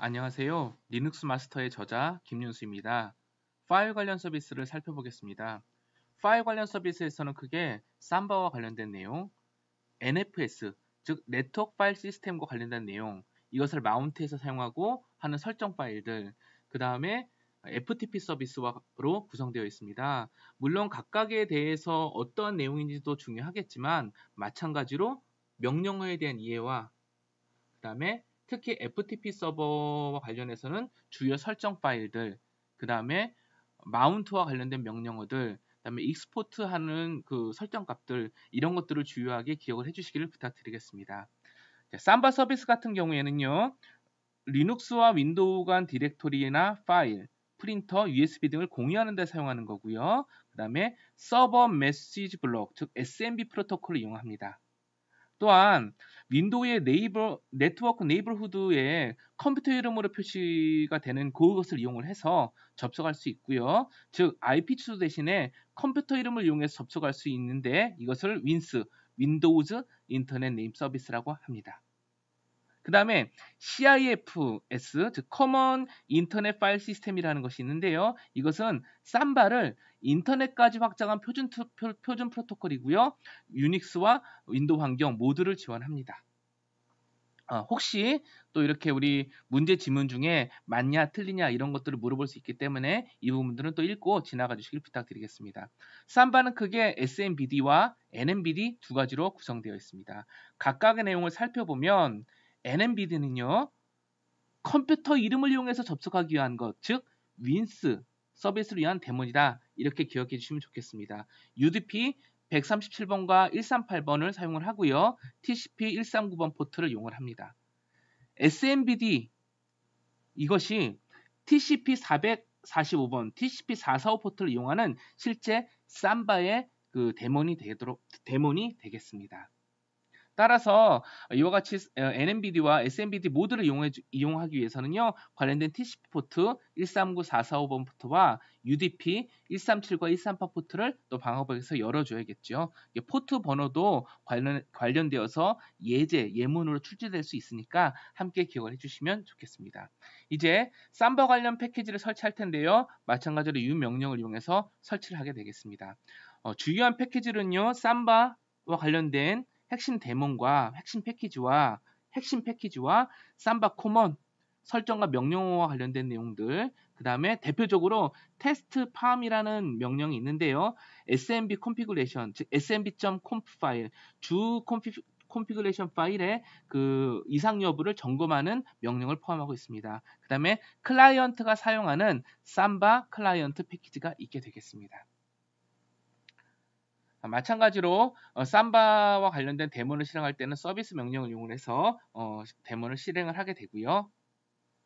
안녕하세요. 리눅스 마스터의 저자 김윤수입니다. 파일 관련 서비스를 살펴보겠습니다. 파일 관련 서비스에서는 크게 삼바와 관련된 내용, NFS, 즉 네트워크 파일 시스템과 관련된 내용, 이것을 마운트해서 사용하고 하는 설정 파일들, 그 다음에 FTP 서비스로 구성되어 있습니다. 물론 각각에 대해서 어떤 내용인지도 중요하겠지만 마찬가지로 명령어에 대한 이해와 그 다음에 특히 FTP 서버와 관련해서는 주요 설정 파일들, 그 다음에 마운트와 관련된 명령어들, 그 다음에 익스포트하는 그 설정 값들 이런 것들을 주요하게 기억을 해주시기를 부탁드리겠습니다. 자, 삼바 서비스 같은 경우에는요, 리눅스와 윈도우 간 디렉토리나 파일, 프린터, USB 등을 공유하는 데 사용하는 거고요. 그 다음에 서버 메시지 블록, 즉 SMB 프로토콜을 이용합니다. 또한 윈도우의 네이버 네트워크 네이버후드에 컴퓨터 이름으로 표시가 되는 그것을 이용을 해서 접속할 수 있고요. 즉 IP 주소 대신에 컴퓨터 이름을 이용해서 접속할 수 있는데 이것을 윈스 윈도우즈 인터넷 네임 서비스라고 합니다. 그 다음에 CIFS 즉 Common Internet File System이라는 것이 있는데요. 이것은 쌈바를 인터넷까지 확장한 표준, 표준 프로토콜이고요. 유닉스와 윈도우 환경 모두를 지원합니다. 어, 혹시 또 이렇게 우리 문제 지문 중에 맞냐 틀리냐 이런 것들을 물어볼 수 있기 때문에 이 부분들은 또 읽고 지나가 주시길 부탁드리겠습니다. 삼바는 크게 SMBD와 NMBD 두 가지로 구성되어 있습니다. 각각의 내용을 살펴보면 NMBD는요. 컴퓨터 이름을 이용해서 접속하기 위한 것, 즉 윈스 서비스를 위한 대문이다 이렇게 기억해 주시면 좋겠습니다. UDP 137번과 138번을 사용을 하고요. TCP 139번 포트를 이용을 합니다. SMBD 이것이 TCP 445번, TCP 445 포트를 이용하는 실제 삼바의 그 데몬이 되도록 데몬이 되겠습니다. 따라서 이와 같이 NMBD와 SMBD 모드를 이용해, 이용하기 위해서는요. 관련된 TCP 포트 139, 445번 포트와 UDP 137과 138 포트를 또 방어벽에서 열어줘야겠죠. 포트 번호도 관련, 관련되어서 예제, 예문으로 출제될 수 있으니까 함께 기억을 해주시면 좋겠습니다. 이제 삼버 관련 패키지를 설치할 텐데요. 마찬가지로 유명령을 이용해서 설치를 하게 되겠습니다. 어, 주요한 패키지는요. 삼바와 관련된 핵심 데몬과 핵심 패키지와 핵심 패키지와 삼바 코먼 설정과 명령어와 관련된 내용들 그 다음에 대표적으로 테스트 팜이라는 명령이 있는데요. smb c 피그레이션즉 smb.conf 파일 주 컴피, 컴피그레이션 파일의 그 이상 여부를 점검하는 명령을 포함하고 있습니다. 그 다음에 클라이언트가 사용하는 삼바 클라이언트 패키지가 있게 되겠습니다. 어, 마찬가지로 어, 삼바와 관련된 데모를 실행할 때는 서비스 명령을 이용해서 어, 데모를 실행을 하게 되고요.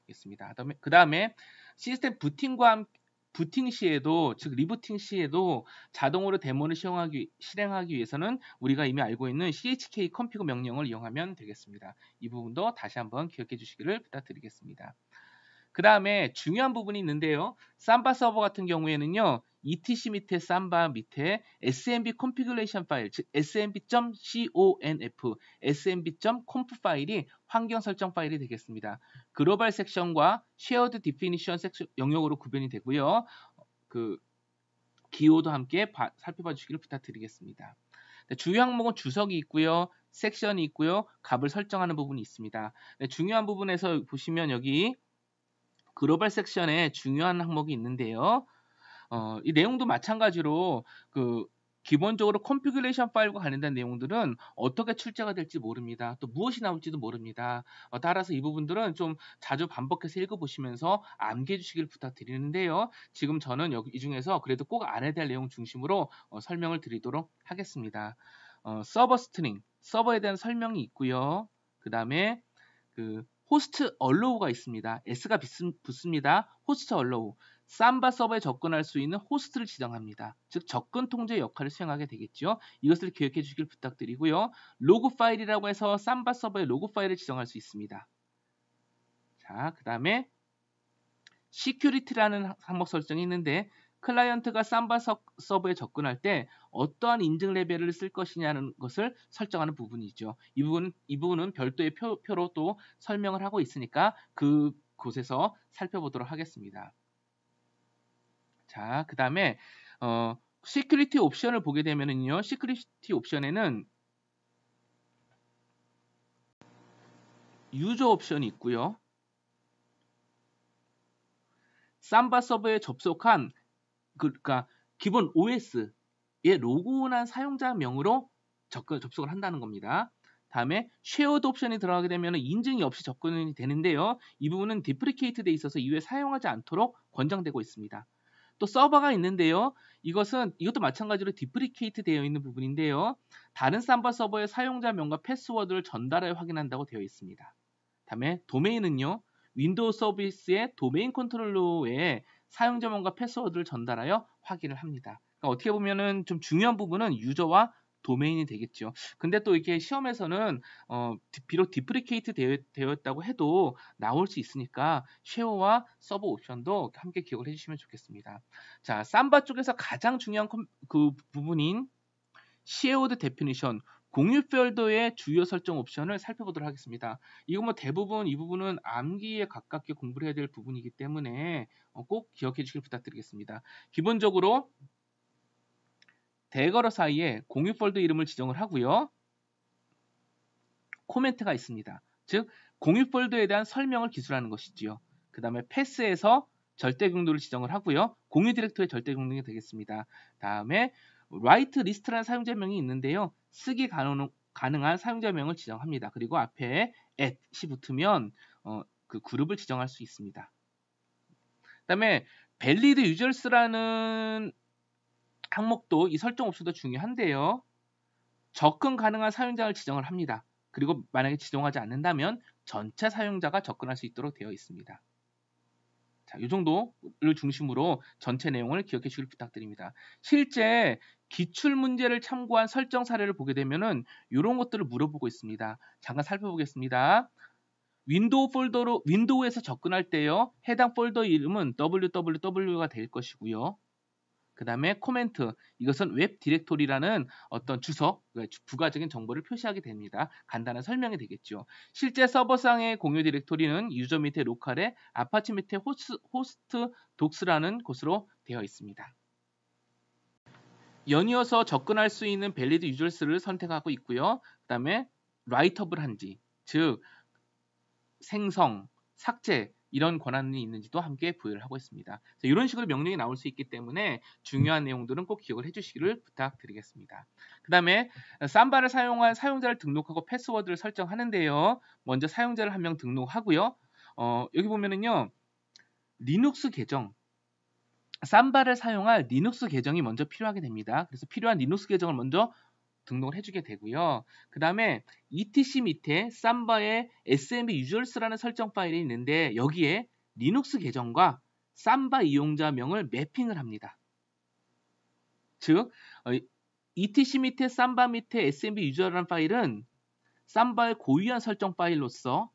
있습니다. 그 다음에 시스템 부팅과 부팅 시에도 즉 리부팅 시에도 자동으로 데모를 시행하기, 실행하기 위해서는 우리가 이미 알고 있는 chk 컴피그 명령을 이용하면 되겠습니다. 이 부분도 다시 한번 기억해 주시기를 부탁드리겠습니다. 그 다음에 중요한 부분이 있는데요. 삼바 서버 같은 경우에는요. ETC 밑에 삼바 밑에 SMB 컨피규레이션 파일, 즉 smb.conf, smb.conf 파일이 환경 설정 파일이 되겠습니다. 글로벌 섹션과 쉐어드 디피니션 섹션 영역으로 구분이 되고요. 그 기호도 함께 바, 살펴봐 주시기를 부탁드리겠습니다. 네, 주요 항목은 주석이 있고요. 섹션이 있고요. 값을 설정하는 부분이 있습니다. 네, 중요한 부분에서 보시면 여기 글로벌 섹션에 중요한 항목이 있는데요. 어, 이 내용도 마찬가지로 그 기본적으로 컴피그레이션 파일과 관련된 내용들은 어떻게 출제가 될지 모릅니다. 또 무엇이 나올지도 모릅니다. 어, 따라서 이 부분들은 좀 자주 반복해서 읽어보시면서 암기해 주시길 부탁드리는데요. 지금 저는 여기 이 중에서 그래도 꼭 안에 대한 내용 중심으로 어, 설명을 드리도록 하겠습니다. 어, 서버 스트링, 서버에 대한 설명이 있고요. 그 다음에 그 호스트 얼로우가 있습니다. S가 붙습니다. 호스트 얼로우. 쌈바 서버에 접근할 수 있는 호스트를 지정합니다. 즉 접근 통제 역할을 수행하게 되겠죠. 이것을 기억해 주길 부탁드리고요. 로그 파일이라고 해서 쌈바 서버에 로그 파일을 지정할 수 있습니다. 자, 그 다음에 시큐리티라는 항목 설정이 있는데 클라이언트가 쌈바 서버에 접근할 때 어떠한 인증 레벨을 쓸 것이냐는 것을 설정하는 부분이죠. 이 부분 이 부분은 별도의 표, 표로 또 설명을 하고 있으니까 그 곳에서 살펴보도록 하겠습니다. 자, 그 다음에 어, 시큐리티 옵션을 보게 되면은요. 시큐리티 옵션에는 유저 옵션이 있고요. 삼바 서버에 접속한 그, 그러니까 기본 OS의 로그온한 사용자명으로 접 접속을 한다는 겁니다. 다음에 쉐어드 옵션이 들어가게 되면 인증이 없이 접근이 되는데요. 이 부분은 디프리케이트 돼 있어서 이후에 사용하지 않도록 권장되고 있습니다. 또 서버가 있는데요. 이것은 이것도 마찬가지로 디프리케이트 되어 있는 부분인데요. 다른 삼바 서버의 사용자 명과 패스워드를 전달하여 확인한다고 되어 있습니다. 다음에 도메인은요. 윈도우 서비스의 도메인 컨트롤러에 사용자 명과 패스워드를 전달하여 확인을 합니다. 그러니까 어떻게 보면은 좀 중요한 부분은 유저와 도메인이 되겠죠. 근데 또 이렇게 시험에서는 어, 비록 디프리케이트 되었다고 해도 나올 수 있으니까 쉐어와 서버 옵션도 함께 기억을 해주시면 좋겠습니다. 자, 삼바 쪽에서 가장 중요한 그 부분인 shared d e f i n 공유 펠더의 주요 설정 옵션을 살펴보도록 하겠습니다. 이거 뭐 대부분 이 부분은 암기에 가깝게 공부를 해야 될 부분이기 때문에 어, 꼭 기억해 주길 부탁드리겠습니다. 기본적으로 대괄호 사이에 공유 폴더 이름을 지정을 하고요. 코멘트가 있습니다. 즉 공유 폴더에 대한 설명을 기술하는 것이지요. 그 다음에 패스에서 절대 경도를 지정을 하고요. 공유 디렉터의 절대 경로가 되겠습니다. 다음에 라이트 리스트라는 사용자명이 있는데요. 쓰기 가능, 한 사용자명을 지정합니다. 그리고 앞에 at이 붙으면 어, 그 그룹을 지정할 수 있습니다. 그 다음에 valid users라는 항목도 이 설정 옵션도 중요한데요. 접근 가능한 사용자를 지정을 합니다. 그리고 만약에 지정하지 않는다면 전체 사용자가 접근할 수 있도록 되어 있습니다. 자, 이 정도를 중심으로 전체 내용을 기억해 주길 부탁드립니다. 실제 기출 문제를 참고한 설정 사례를 보게 되면은 이런 것들을 물어보고 있습니다. 잠깐 살펴보겠습니다. 윈도우 폴더로 윈도우에서 접근할 때요. 해당 폴더 이름은 www가 될 것이고요. 그 다음에 코멘트 이것은 웹 디렉토리라는 어떤 주석 그러니까 부가적인 정보를 표시하게 됩니다. 간단한 설명이 되겠죠. 실제 서버상의 공유 디렉토리는 유저 밑에 로컬에 아파치 밑에 호스, 호스트 독스라는 곳으로 되어 있습니다. 연이어서 접근할 수 있는 밸리드 유저스를 선택하고 있고요. 그 다음에 라이터블 한지, 즉 생성, 삭제, 이런 권한이 있는지도 함께 부여를 하고 있습니다. 이런 식으로 명령이 나올 수 있기 때문에 중요한 내용들은 꼭 기억을 해주시기를 부탁드리겠습니다. 그 다음에 어, 쌈바를 사용한 사용자를 등록하고 패스워드를 설정하는데요. 먼저 사용자를 한 명 등록하고요. 어, 여기 보면은요. 리눅스 계정 쌈바를 사용할 리눅스 계정이 먼저 필요하게 됩니다. 그래서 필요한 리눅스 계정을 먼저 등록을 해주게 되고요. 그 다음에 etc 밑에 삼바의 smb users라는 설정 파일이 있는데 여기에 리눅스 계정과 삼바 이용자명을 매핑을 합니다. 즉 어, etc 밑에 삼바 밑에 smb user라는 파일은 삼바의 고유한 설정 파일로서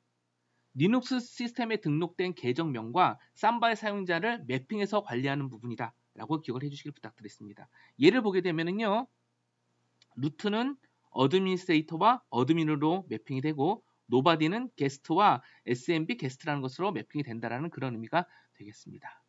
리눅스 시스템에 등록된 계정명과 삼바의 사용자를 매핑해서 관리하는 부분이다. 라고 기억을 해주시길 부탁드리겠습니다. 예를 보게 되면요. 루트는 어드미니스테이터와 어드민으로 매핑이 되고 노바디는 게스트와 SMB 게스트라는 것으로 매핑이 된다라는 그런 의미가 되겠습니다.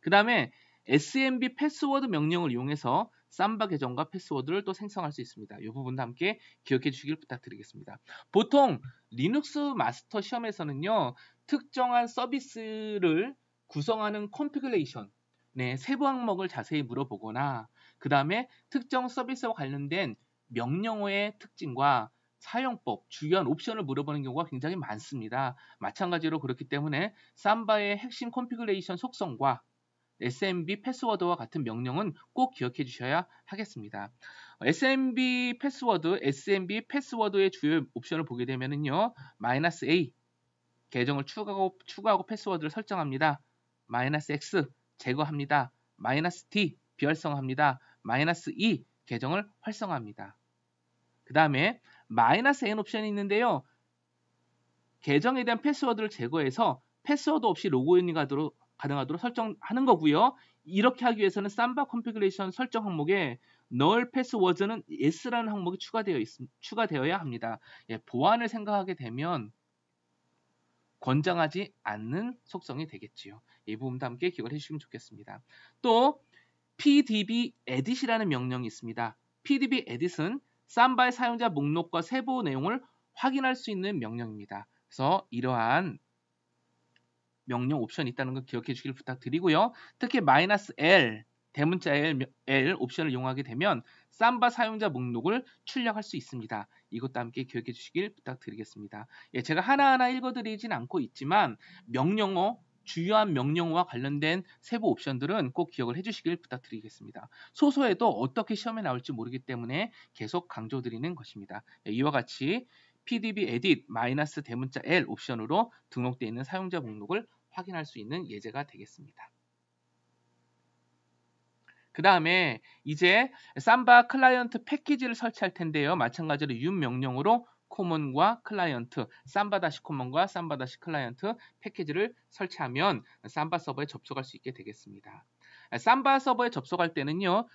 그 다음에 SMB 패스워드 명령을 이용해서 쌈바 계정과 패스워드를 또 생성할 수 있습니다. 이 부분도 함께 기억해 주시길 부탁드리겠습니다. 보통 리눅스 마스터 시험에서는요. 특정한 서비스를 구성하는 컴피그레이션 네, 세부 항목을 자세히 물어보거나 그 다음에 특정 서비스와 관련된 명령어의 특징과 사용법, 주요한 옵션을 물어보는 경우가 굉장히 많습니다. 마찬가지로 그렇기 때문에 삼바의 핵심 컨피그레이션 속성과 SMB 패스워드와 같은 명령은 꼭 기억해 주셔야 하겠습니다. SMB 패스워드, SMB 패스워드의 주요 옵션을 보게 되면은요. 마이너스 A 계정을 추가하고, 추가하고 패스워드를 설정합니다. 마이너스 X 제거합니다. 마이너스 D 비활성합니다. 마이너스 E 계정을 활성화합니다. 그 다음에 마이너스 n 옵션이 있는데요. 계정에 대한 패스워드를 제거해서 패스워드 없이 로그인이 가도록, 가능하도록 설정하는 거고요. 이렇게 하기 위해서는 삼바 컨피그레이션 설정 항목에 null password는 yes라는 항목이 추가되어 있, 추가되어야 합니다. 예, 보안을 생각하게 되면 권장하지 않는 속성이 되겠지요. 이 부분도 함께 기억을 해주시면 좋겠습니다. 또 pdb edit이라는 명령이 있습니다. pdb edit은 쌈바의 사용자 목록과 세부 내용을 확인할 수 있는 명령입니다. 그래서 이러한 명령 옵션이 있다는 걸 기억해 주길 부탁드리고요. 특히 마이너스 L 대문자 L, L 옵션을 이용하게 되면 쌈바 사용자 목록을 출력할 수 있습니다. 이것도 함께 기억해 주시길 부탁드리겠습니다. 예, 제가 하나하나 읽어드리진 않고 있지만 명령어 주요한 명령어와 관련된 세부 옵션들은 꼭 기억을 해주시길 부탁드리겠습니다. 소소에도 어떻게 시험에 나올지 모르기 때문에 계속 강조드리는 것입니다. 네, 이와 같이 PDB edit 마이너스 대문자 L 옵션으로 등록되어 있는 사용자 목록을 확인할 수 있는 예제가 되겠습니다. 그 다음에 이제 삼바 클라이언트 패키지를 설치할 텐데요. 마찬가지로 윤 명령으로 코먼과 클라이언트, 삼바다시 코먼과 삼바다시 클라이언트 패키지를 설치하면 삼바 서버에 접속할 수 있게 되겠습니다. 삼바 서버에 접속할 때는요.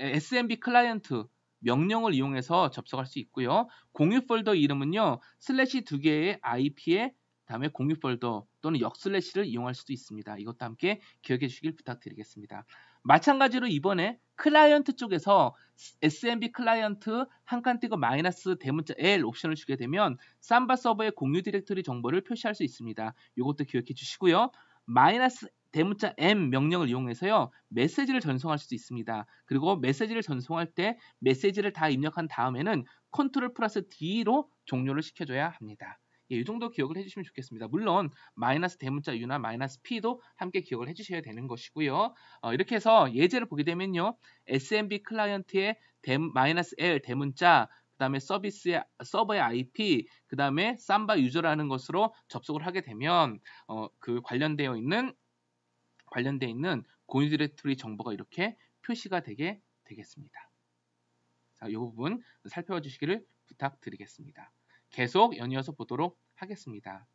SMB 클라이언트 명령을 이용해서 접속할 수 있고요. 공유 폴더 이름은요. 슬래시 두 개의 IP에 다음에 공유 폴더 또는 역슬래시를 이용할 수도 있습니다. 이것도 함께 기억해 주시길 부탁드리겠습니다. 마찬가지로 이번에 클라이언트 쪽에서 SMB 클라이언트 한 칸 띄고 마이너스 대문자 L 옵션을 주게 되면 삼바 서버의 공유 디렉토리 정보를 표시할 수 있습니다. 이것도 기억해 주시고요. 마이너스 대문자 M 명령을 이용해서요 메시지를 전송할 수도 있습니다. 그리고 메시지를 전송할 때 메시지를 다 입력한 다음에는 컨트롤 플러스 D로 종료를 시켜줘야 합니다. 예, 이 정도 기억을 해주시면 좋겠습니다. 물론 마이너스 대문자 U나 마이너스 P도 함께 기억을 해주셔야 되는 것이고요. 어, 이렇게 해서 예제를 보게 되면요. SMB 클라이언트의 대, 마이너스 L 대문자 그 다음에 서비스의 서버의 IP, 그 다음에 삼바 유저라는 것으로 접속을 하게 되면 어, 그 관련되어 있는 관련되어 있는 고유 디렉토리 정보가 이렇게 표시가 되게 되겠습니다. 자, 이 부분 살펴주시기를 부탁드리겠습니다. 계속 연이어서 보도록 하겠습니다.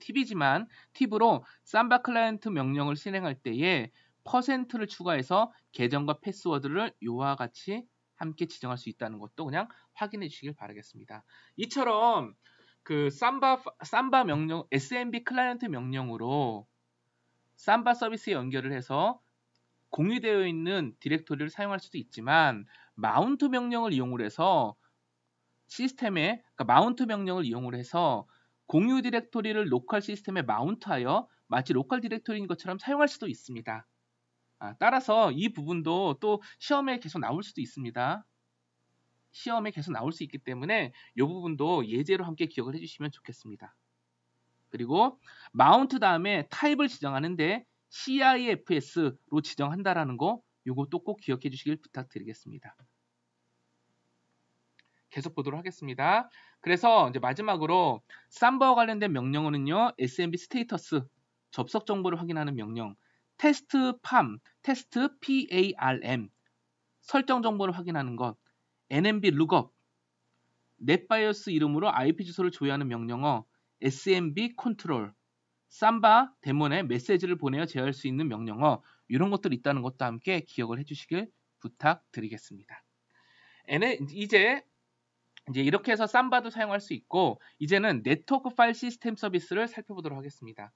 팁이지만 팁으로 삼바 클라이언트 명령을 실행할 때에 퍼센트를 추가해서 계정과 패스워드를 요와 같이 함께 지정할 수 있다는 것도 그냥 확인해 주시길 바라겠습니다. 이처럼 그 삼바 삼바 명령 SMB 클라이언트 명령으로 삼바 서비스에 연결을 해서 공유되어 있는 디렉토리를 사용할 수도 있지만 마운트 명령을 이용을 해서 시스템에 그러니까 마운트 명령을 이용을 해서 공유 디렉토리를 로컬 시스템에 마운트하여 마치 로컬 디렉토리인 것처럼 사용할 수도 있습니다. 아, 따라서 이 부분도 또 시험에 계속 나올 수도 있습니다. 시험에 계속 나올 수 있기 때문에 이 부분도 예제로 함께 기억을 해주시면 좋겠습니다. 그리고 마운트 다음에 타입을 지정하는데 CIFS로 지정한다라는 거 이것도 꼭 기억해 주시길 부탁드리겠습니다. 계속 보도록 하겠습니다. 그래서 이제 마지막으로 쌈바와 관련된 명령어는요. SMB 스테이터스 접속 정보를 확인하는 명령, 테스트 팜, 테스트 PARM 설정 정보를 확인하는 것, NMB 룩업 넷바이오스 이름으로 IP 주소를 조회하는 명령어, SMB 컨트롤, 쌈바 데몬에 메시지를 보내어 제어할 수 있는 명령어 이런 것들 있다는 것도 함께 기억을 해주시길 부탁드리겠습니다. 이제 이제 이렇게 해서 쌈바도 사용할 수 있고 이제는 네트워크 파일 시스템 서비스를 살펴보도록 하겠습니다.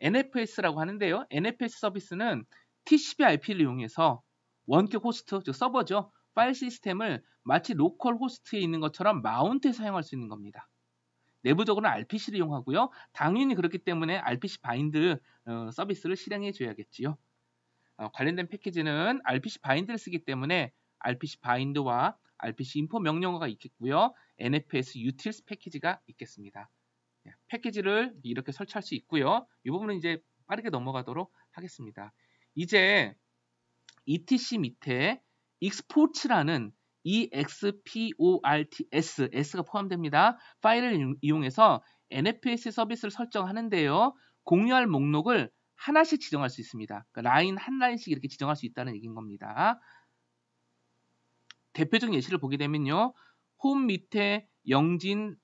NFS라고 하는데요. NFS 서비스는 TCP IP를 이용해서 원격 호스트, 즉 서버죠. 파일 시스템을 마치 로컬 호스트에 있는 것처럼 마운트에 사용할 수 있는 겁니다. 내부적으로는 RPC를 이용하고요. 당연히 그렇기 때문에 RPC 바인드 어, 서비스를 실행해 줘야겠지요. 어, 관련된 패키지는 RPC 바인드를 쓰기 때문에 RPC 바인드와 RPC 인포 명령어가 있겠고요. NFS utils 패키지가 있겠습니다. 패키지를 예, 이렇게 설치할 수 있고요. 이 부분은 이제 빠르게 넘어가도록 하겠습니다. 이제 etc 밑에 export라는 exports, s가 포함됩니다. 파일을 이용해서 NFS 서비스를 설정하는데요. 공유할 목록을 하나씩 지정할 수 있습니다. 그러니까 라인 한 라인씩 이렇게 지정할 수 있다는 얘기인 겁니다. 대표적인 예시를 보게 되면요. 홈 밑에 영진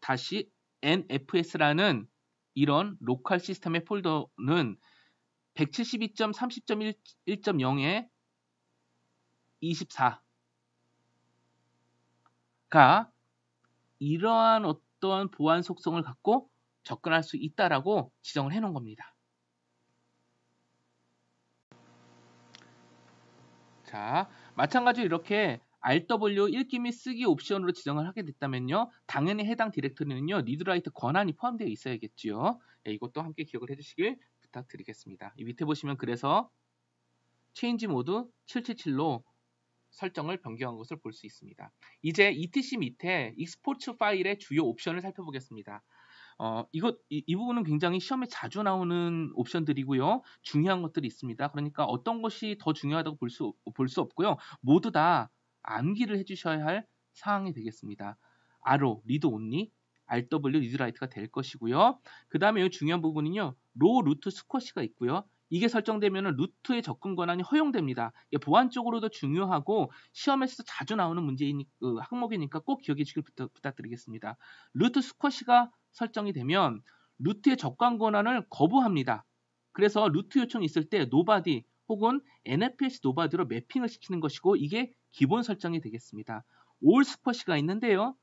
다시 NFS라는 이런 로컬 시스템의 폴더는 172.30.1.0에 24가 이러한 어떤 보안 속성을 갖고 접근할 수 있다라고 지정을 해놓은 겁니다. 자, 마찬가지로 이렇게 RW 1기 및 쓰기 옵션으로 지정을 하게 됐다면요. 당연히 해당 디렉터리는요 리드라이트 권한이 포함되어 있어야겠지요. 예, 이것도 함께 기억을 해주시길 부탁드리겠습니다. 이 밑에 보시면 그래서 체인지 모드 777로 설정을 변경한 것을 볼 수 있습니다. 이제 ETC 밑에 익스포츠 파일의 주요 옵션을 살펴보겠습니다. 어, 이것, 이, 이, 부분은 굉장히 시험에 자주 나오는 옵션들이고요. 중요한 것들이 있습니다. 그러니까 어떤 것이 더 중요하다고 볼 수, 볼수 없고요. 모두 다 암기를 해주셔야 할 사항이 되겠습니다. RO, 리드 온리, RW, 리드 라이트가 될 것이고요. 그 다음에 중요한 부분은요. 로 루트 스쿼시가 있고요. 이게 설정되면 루트의 접근 권한이 허용됩니다. 보안적으로도 중요하고 시험에서 자주 나오는 문제 어, 그 항목이니까 꼭 기억해 주길 부탁, 부탁드리겠습니다. 루트 스쿼시가 설정이 되면 루트의 적근 권한을 거부합니다. 그래서 루트 요청이 있을 때 노바디 혹은 NFS 노바디로 매핑을 시키는 것이고 이게 기본 설정이 되겠습니다. 올 스쿼시가 있는데요.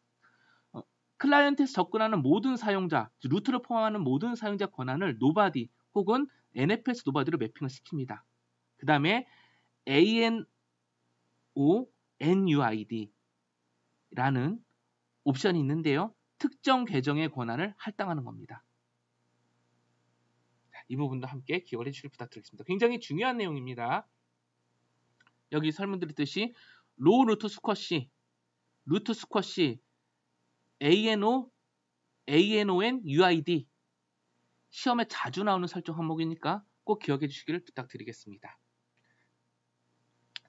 어, 클라이언트에서 접근하는 모든 사용자, 루트를 포함하는 모든 사용자 권한을 노바디 혹은 NFS 노바디로 매핑을 시킵니다. 그 다음에 ANO NUID라는 옵션이 있는데요. 특정 계정의 권한을 할당하는 겁니다. 이 부분도 함께 기억해 주시길 부탁드리겠습니다. 굉장히 중요한 내용입니다. 여기 설문드렸듯이 로우 루트 스쿼시, 루트 스쿼시, ANO, ANON, UID 시험에 자주 나오는 설정 항목이니까 꼭 기억해 주시기를 부탁드리겠습니다.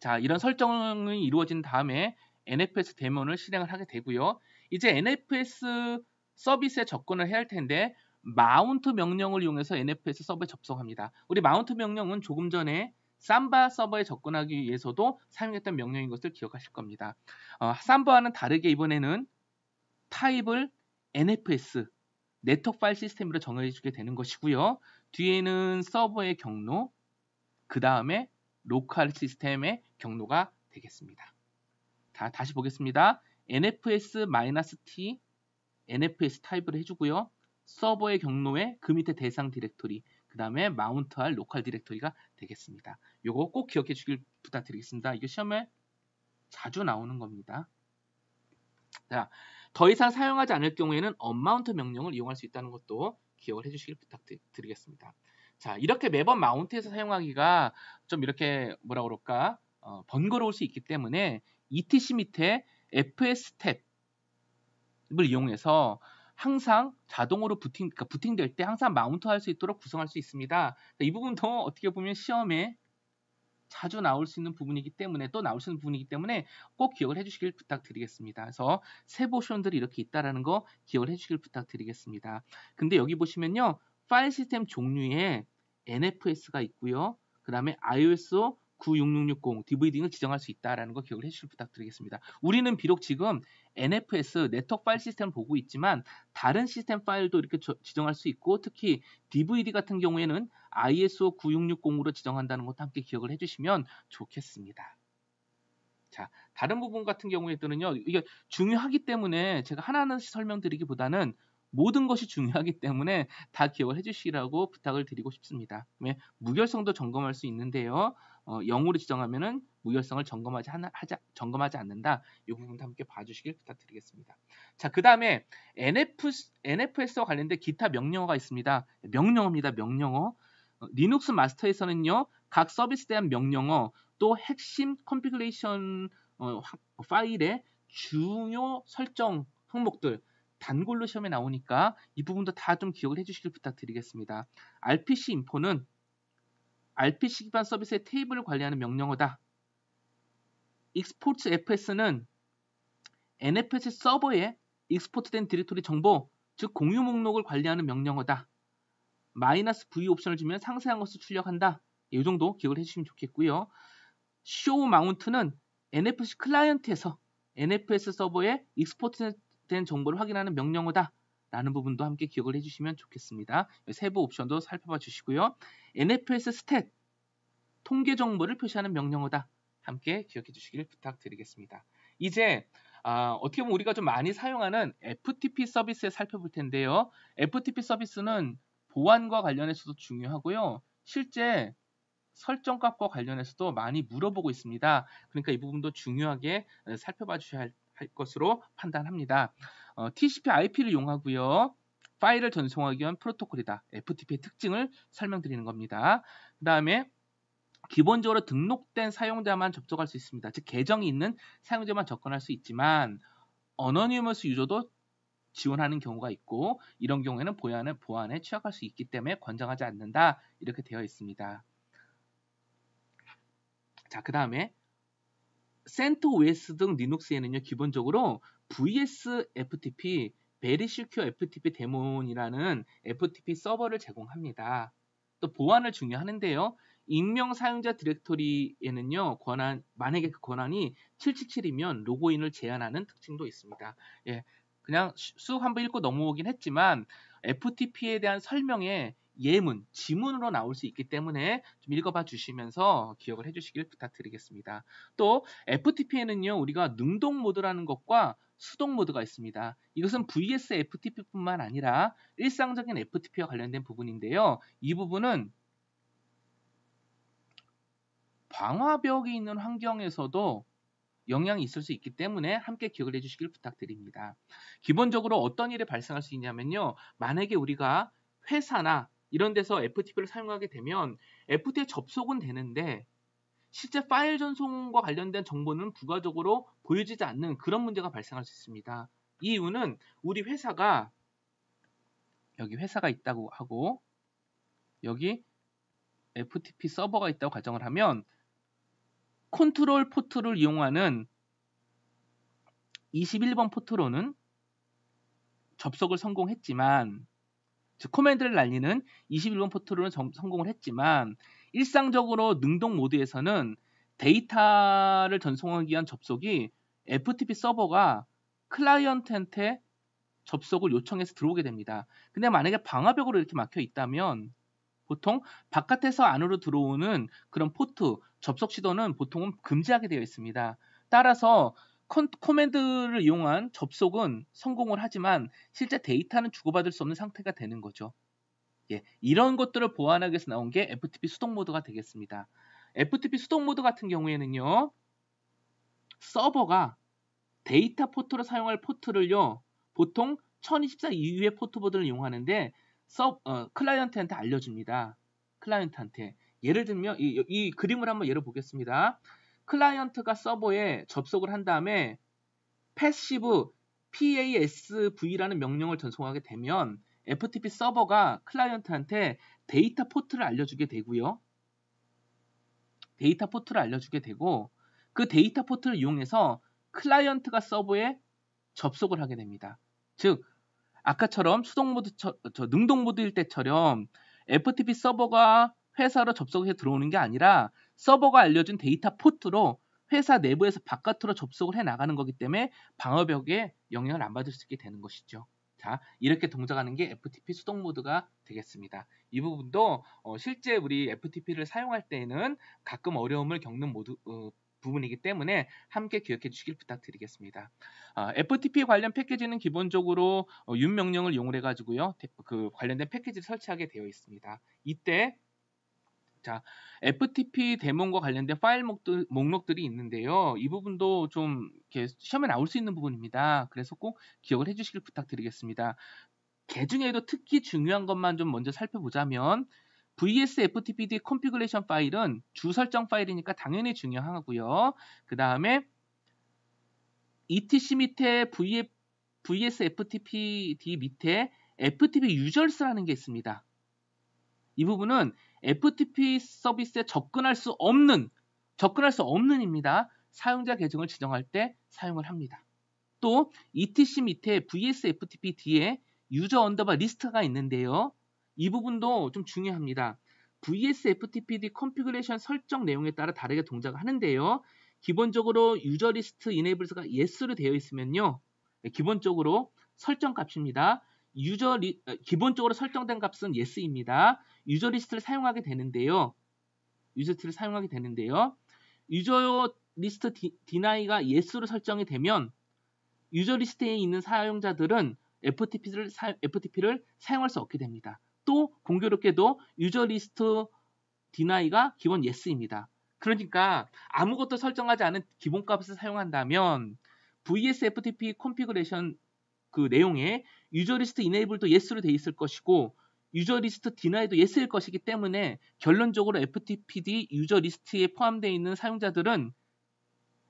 자, 이런 설정이 이루어진 다음에 NFS 데몬을 실행을 하게 되고요. 이제 NFS 서비스에 접근을 해야 할 텐데 마운트 명령을 이용해서 NFS 서버에 접속합니다. 우리 마운트 명령은 조금 전에 삼바 서버에 접근하기 위해서도 사용했던 명령인 것을 기억하실 겁니다. 어, 삼바와는 다르게 이번에는 타입을 NFS 네트워크 파일 시스템으로 정해주게 되는 것이고요. 뒤에는 서버의 경로, 그 다음에 로컬 시스템의 경로가 되겠습니다. 다, 다시 보겠습니다. nfs-t nfs 타입을 해주고요. 서버의 경로에 그 밑에 대상 디렉토리 그 다음에 마운트할 로컬 디렉토리가 되겠습니다. 이거 꼭 기억해 주길 부탁드리겠습니다. 이게 시험에 자주 나오는 겁니다. 자, 더 이상 사용하지 않을 경우에는 u 마운트 명령을 이용할 수 있다는 것도 기억을 해주시길 부탁드리겠습니다. 자, 이렇게 매번 마운트에서 사용하기가 좀 이렇게 뭐라 그럴까 어, 번거로울 수 있기 때문에 ETC 밑에 FS 탭을 이용해서 항상 자동으로 부팅, 그러니까 부팅될 때 항상 마운트 할 수 있도록 구성할 수 있습니다. 그러니까 이 부분도 어떻게 보면 시험에 자주 나올 수 있는 부분이기 때문에 또 나올 수 있는 부분이기 때문에 꼭 기억을 해주시길 부탁드리겠습니다. 그래서 세 모션들이 이렇게 있다라는 거 기억을 해주시길 부탁드리겠습니다. 근데 여기 보시면요. 파일 시스템 종류에 NFS가 있고요. 그 다음에 i o s 96660 DVD를 지정할 수 있다라는 거 기억을 해주시길 부탁드리겠습니다. 우리는 비록 지금 NFS 네트워크 파일 시스템을 보고 있지만 다른 시스템 파일도 이렇게 지정할 수 있고 특히 DVD 같은 경우에는 ISO 9660으로 지정한다는 것도 함께 기억을 해주시면 좋겠습니다. 자, 다른 부분 같은 경우에는요, 이게 중요하기 때문에 제가 하나하나씩 설명드리기보다는 모든 것이 중요하기 때문에 다 기억을 해주시라고 부탁을 드리고 싶습니다. 네, 무결성도 점검할 수 있는데요. 어, 0으로 지정하면 무결성을 점검하지, 하나, 하자, 점검하지 않는다. 이 부분도 함께 봐주시길 부탁드리겠습니다. 자, 그 다음에 NF, NFS와 관련된 기타 명령어가 있습니다. 명령어입니다. 명령어. 어, 리눅스 마스터에서는요. 각 서비스에 대한 명령어 또 핵심 컨피그레이션 어, 파일의 중요 설정 항목들 단골로 시험에 나오니까 이 부분도 다 좀 기억을 해주시길 부탁드리겠습니다. RPC 인포는 RPC 기반 서비스의 테이블을 관리하는 명령어다. 익스포트 FS는 NFS 서버에 익스포트된 디렉토리 정보, 즉 공유 목록을 관리하는 명령어다. 마이너스 V 옵션을 주면 상세한 것을 출력한다. 이 예, 정도 기억을 해주시면 좋겠고요. show mount는 NFC 클라이언트에서 NFS 서버에 익스포트된 누락된 정보를 확인하는 명령어다. 라는 부분도 함께 기억을 해주시면 좋겠습니다. 세부 옵션도 살펴봐 주시고요. NFS 스탯 통계 정보를 표시하는 명령어다. 함께 기억해 주시길 부탁드리겠습니다. 이제 아, 어떻게 보면 우리가 좀 많이 사용하는 FTP 서비스에 살펴볼 텐데요. FTP 서비스는 보안과 관련해서도 중요하고요. 실제 설정값과 관련해서도 많이 물어보고 있습니다. 그러니까 이 부분도 중요하게 살펴봐 주셔야 할할 것으로 판단합니다. 어, TCP/IP를 이용하고요. 파일을 전송하기 위한 프로토콜이다. FTP의 특징을 설명드리는 겁니다. 그 다음에 기본적으로 등록된 사용자만 접속할 수 있습니다. 즉 계정이 있는 사용자만 접근할 수 있지만 어너니머스 유저도 지원하는 경우가 있고 이런 경우에는 보안에, 보안에 취약할 수 있기 때문에 권장하지 않는다 이렇게 되어 있습니다. 자그 다음에 센터 o s 등 리눅스에는요 기본적으로 VS FTP 베리시큐어 FTP 데몬이라는 FTP 서버를 제공합니다. 또 보안을 중요하는데요. 익명 사용자 디렉토리에는요 권한 만약에 그 권한이 777이면 로그인을 제한하는 특징도 있습니다. 예, 그냥 수 한 번 읽고 넘어오긴 했지만 FTP에 대한 설명에 예문, 지문으로 나올 수 있기 때문에 좀 읽어봐 주시면서 기억을 해주시길 부탁드리겠습니다. 또 FTP에는요 우리가 능동 모드라는 것과 수동 모드가 있습니다. 이것은 VS FTP뿐만 아니라 일상적인 FTP와 관련된 부분인데요. 이 부분은 방화벽이 있는 환경에서도 영향이 있을 수 있기 때문에 함께 기억을 해주시길 부탁드립니다. 기본적으로 어떤 일이 발생할 수 있냐면요. 만약에 우리가 회사나 이런 데서 FTP를 사용하게 되면 f t p 접속은 되는데 실제 파일 전송과 관련된 정보는 부가적으로 보여지지 않는 그런 문제가 발생할 수 있습니다. 이 이유는 우리 회사가 여기 회사가 있다고 하고 여기 FTP 서버가 있다고 가정을 하면 컨트롤 포트를 이용하는 21번 포트로는 접속을 성공했지만 즉 코맨드를 날리는 21번 포트로는 정, 성공을 했지만 일상적으로 능동 모드에서는 데이터를 전송하기 위한 접속이 FTP 서버가 클라이언트한테 접속을 요청해서 들어오게 됩니다. 근데 만약에 방화벽으로 이렇게 막혀 있다면 보통 바깥에서 안으로 들어오는 그런 포트 접속 시도는 보통은 금지하게 되어 있습니다. 따라서 코맨드를 이용한 접속은 성공을 하지만 실제 데이터는 주고받을 수 없는 상태가 되는 거죠. 예, 이런 것들을 보완하기 위해서 나온 게 FTP 수동 모드가 되겠습니다. FTP 수동 모드 같은 경우에는요. 서버가 데이터 포트를 사용할 포트를요. 보통 1024 이후의 포트보드를 이용하는데 서, 어, 클라이언트한테 알려줍니다. 클라이언트한테. 예를 들면 이, 이 그림을 한번 예를 보겠습니다. 클라이언트가 서버에 접속을 한 다음에 패시브 PASV라는 명령을 전송하게 되면 FTP 서버가 클라이언트한테 데이터 포트를 알려주게 되고요. 데이터 포트를 알려주게 되고 그 데이터 포트를 이용해서 클라이언트가 서버에 접속을 하게 됩니다. 즉 아까처럼 수동 모드 처, 저 능동 모드일 때처럼 FTP 서버가 회사로 접속해 서 들어오는 게 아니라 서버가 알려준 데이터 포트로 회사 내부에서 바깥으로 접속을 해 나가는 거기 때문에 방어벽에 영향을 안 받을 수 있게 되는 것이죠. 자, 이렇게 동작하는 게 FTP 수동 모드가 되겠습니다. 이 부분도 어, 실제 우리 FTP를 사용할 때에는 가끔 어려움을 겪는 모드, 어, 부분이기 때문에 함께 기억해 주시길 부탁드리겠습니다. 아, FTP 관련 패키지는 기본적으로 어, 윤 명령을 이용해 가지고요. 그 관련된 패키지를 설치하게 되어 있습니다. 이때 자, FTP 데몬과 관련된 파일 목록들, 이 있는데요. 이 부분도 좀 시험에 나올 수 있는 부분입니다. 그래서 꼭 기억을 해주시길 부탁드리겠습니다. 개 중에도 특히 중요한 것만 좀 먼저 살펴보자면 VSFTPD 컨피그레이션 파일은 주 설정 파일이니까 당연히 중요하고요. 그 다음에 ETC 밑에 VF, VSFTPD 밑에 FTP 유저스라는 게 있습니다. 이 부분은 FTP 서비스에 접근할 수 없는 접근할 수 없는입니다. 사용자 계정을 지정할 때 사용을 합니다. 또 ETC 밑에 VSFTP 뒤에 유저 언더바 리스트가 있는데요. 이 부분도 좀 중요합니다. VSFTPD 컨피그레이션 설정 내용에 따라 다르게 동작하는데요. 을 기본적으로 유저 리스트 이네이블스가 yes로 되어 있으면요. 네, 기본적으로 설정 값입니다. 유저 리, 어, 기본적으로 설정된 값은 yes입니다. 유저 리스트를 사용하게 되는데요. 유저 리스트를 사용하게 되는데요. 유저 리스트 디, deni가 yes로 설정이 되면 유저 리스트에 있는 사용자들은 FTP를, 사, FTP를 사용할 수 없게 됩니다. 또 공교롭게도 유저 리스트 deni가 기본 yes입니다. 그러니까 아무것도 설정하지 않은 기본값을 사용한다면 VS FTP 컨피그레이션 그 내용에 유저 리스트 이네이블도 yes로 돼 있을 것이고 유저 리스트 디나이도 yes일 것이기 때문에 결론적으로 FTPD 유저 리스트에 포함되어 있는 사용자들은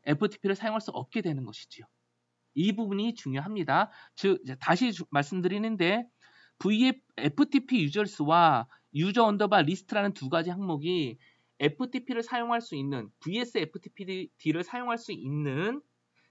FTP를 사용할 수 없게 되는 것이지요. 이 부분이 중요합니다. 즉 다시 주, 말씀드리는데 VF, FTP 유저스와 리트 유저 언더바 리스트라는 두 가지 항목이 FTP를 사용할 수 있는 VS FTPD를 사용할 수 있는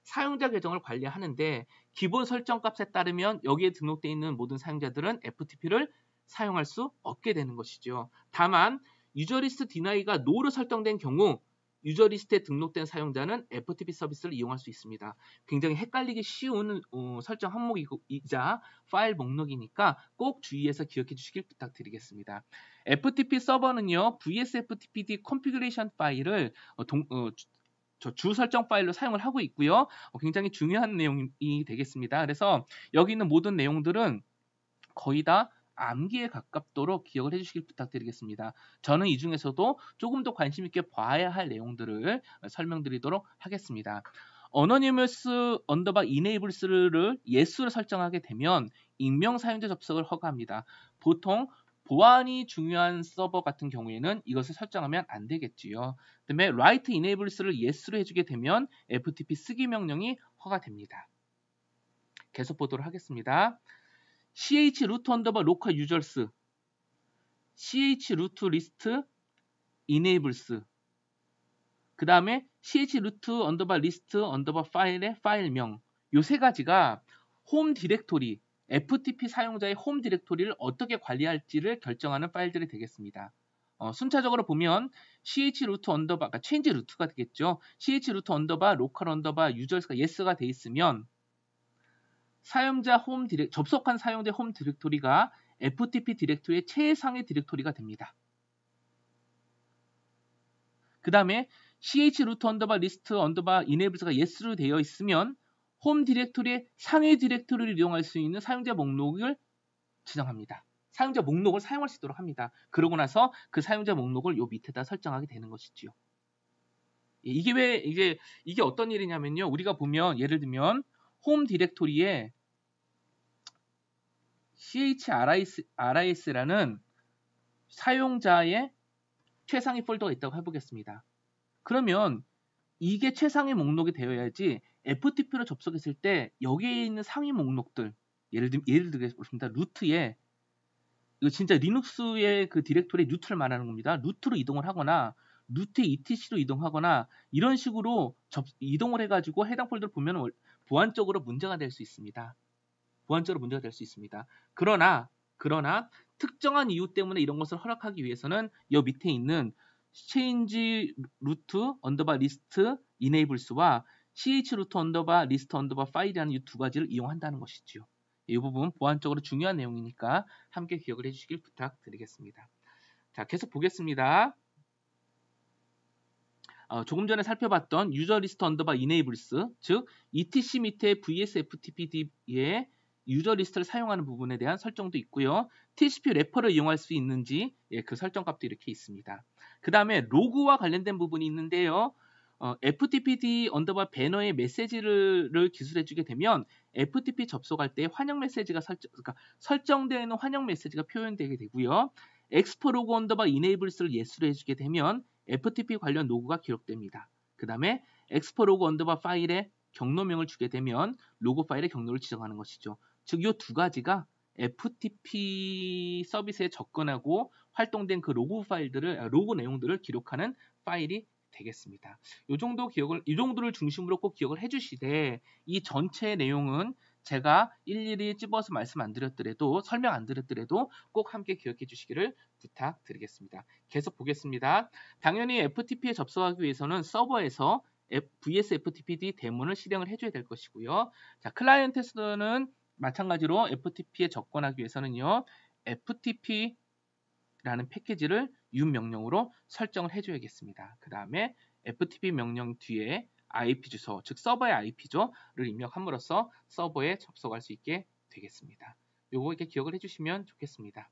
사용자 계정을 관리하는데 기본 설정 값에 따르면 여기에 등록되어 있는 모든 사용자들은 FTP를 사용할 수 없게 되는 것이죠. 다만 유저리스트 디나이가 노로 설정된 경우 유저리스트에 등록된 사용자는 FTP 서비스를 이용할 수 있습니다. 굉장히 헷갈리기 쉬운 어, 설정 항목이자 파일 목록이니까 꼭 주의해서 기억해 주시길 부탁드리겠습니다. FTP 서버는요, VSFTPD 컨피그레이션 파일을 어, 동, 어, 저주 설정 파일로 사용을 하고 있고요. 어, 굉장히 중요한 내용이 되겠습니다. 그래서 여기 있는 모든 내용들은 거의 다 암기에 가깝도록 기억을 해주시길 부탁드리겠습니다. 저는 이 중에서도 조금 더 관심 있게 봐야 할 내용들을 설명드리도록 하겠습니다. 어너니머스 언더바 이네이블스를 예수로 설정하게 되면 익명 사용자 접속을 허가합니다. 보통 보안이 중요한 서버 같은 경우에는 이것을 설정하면 안 되겠지요. 그다음에 write enables를 yes로 해주게 되면 FTP 쓰기 명령이 허가됩니다. 계속 보도록 하겠습니다. ch root underbar local users ch root list enables 그 다음에 ch root underbar list underbar file의 파일명 요 세 가지가 홈 디렉토리 FTP 사용자의 홈 디렉토리를 어떻게 관리할지를 결정하는 파일들이 되겠습니다. 어, 순차적으로 보면 ch 루트 언더바, 그러니까 change 루트가 되겠죠. ch 루트 언더바, 로컬 언더바, 유저스가 yes가 돼 있으면 사용자 홈 디렉, 접속한 사용자 홈 디렉토리가 FTP 디렉토리의 최상의 디렉토리가 됩니다. 그 다음에 ch 루트 언더바 리스트 언더바 enables가 yes로 되어 있으면 홈 디렉토리의 상위 디렉토리를 이용할 수 있는 사용자 목록을 지정합니다. 사용자 목록을 사용할 수 있도록 합니다. 그러고 나서 그 사용자 목록을 요 밑에다 설정하게 되는 것이지요. 예, 이게 왜 이제 이게 어떤 일이냐면요. 우리가 보면 예를 들면 홈 디렉토리에 chris라는 사용자의 최상위 폴더가 있다고 해보겠습니다. 그러면 이게 최상위 목록이 되어야지 FTP로 접속했을 때 여기에 음. 있는 상위 목록들 예를, 들, 예를 들겠습니다. 루트에 이거 진짜 리눅스의 그 디렉토리 루트를 말하는 겁니다. 루트로 이동을 하거나 루트 etc로 이동하거나 이런 식으로 접, 이동을 해가지고 해당 폴더를 보면 보안적으로 문제가 될 수 있습니다. 보안적으로 문제가 될 수 있습니다. 그러나 그러나 특정한 이유 때문에 이런 것을 허락하기 위해서는 이 밑에 있는 change root underbar list enables와 c h r o o 언더바 리스트 언더바 파일이라는 이 두 가지를 이용한다는 것이지요. 이 부분 보안적으로 중요한 내용이니까 함께 기억을 해주시길 부탁드리겠습니다. 자, 계속 보겠습니다. 어, 조금 전에 살펴봤던 유저 리스트 언더바 이네이블스, 즉 etc 밑에 vsftpd의 유저 리스트를 사용하는 부분에 대한 설정도 있고요. TCP 래퍼를 이용할 수 있는지 예, 그 설정 값도 이렇게 있습니다. 그 다음에 로그와 관련된 부분이 있는데요. 어, FTPD 언더바 배너의 메시지를 기술해주게 되면 FTP 접속할 때 환영 메시지가 설정, 그러니까 설정되어 있는 환영 메시지가 표현되게 되고요. 엑스포 로그 언더바 이네이블스를 예스로 해주게 되면 FTP 관련 로그가 기록됩니다. 그 다음에 엑스포 로그 언더바 파일에 경로명을 주게 되면 로그 파일의 경로를 지정하는 것이죠. 즉 이 두 가지가 FTP 서비스에 접근하고 활동된 그 로그 파일들을 아, 로그 내용들을 기록하는 파일이 되겠습니다. 이 정도 기억을 이 정도를 중심으로 꼭 기억을 해주시되 이 전체 내용은 제가 일일이 찝어서 말씀 안 드렸더라도 설명 안 드렸더라도 꼭 함께 기억해 주시기를 부탁드리겠습니다. 계속 보겠습니다. 당연히 FTP에 접속하기 위해서는 서버에서 VS FTPD 데몬을 실행을 해줘야 될 것이고요. 자 클라이언트에서는 마찬가지로 FTP에 접근하기 위해서는요. FTP라는 패키지를 y 명령으로 설정을 해줘야겠습니다. 그 다음에 ftp 명령 뒤에 IP 주소, 즉 서버의 IP죠를 입력함으로써 서버에 접속할 수 있게 되겠습니다. 요거 이렇게 기억을 해주시면 좋겠습니다.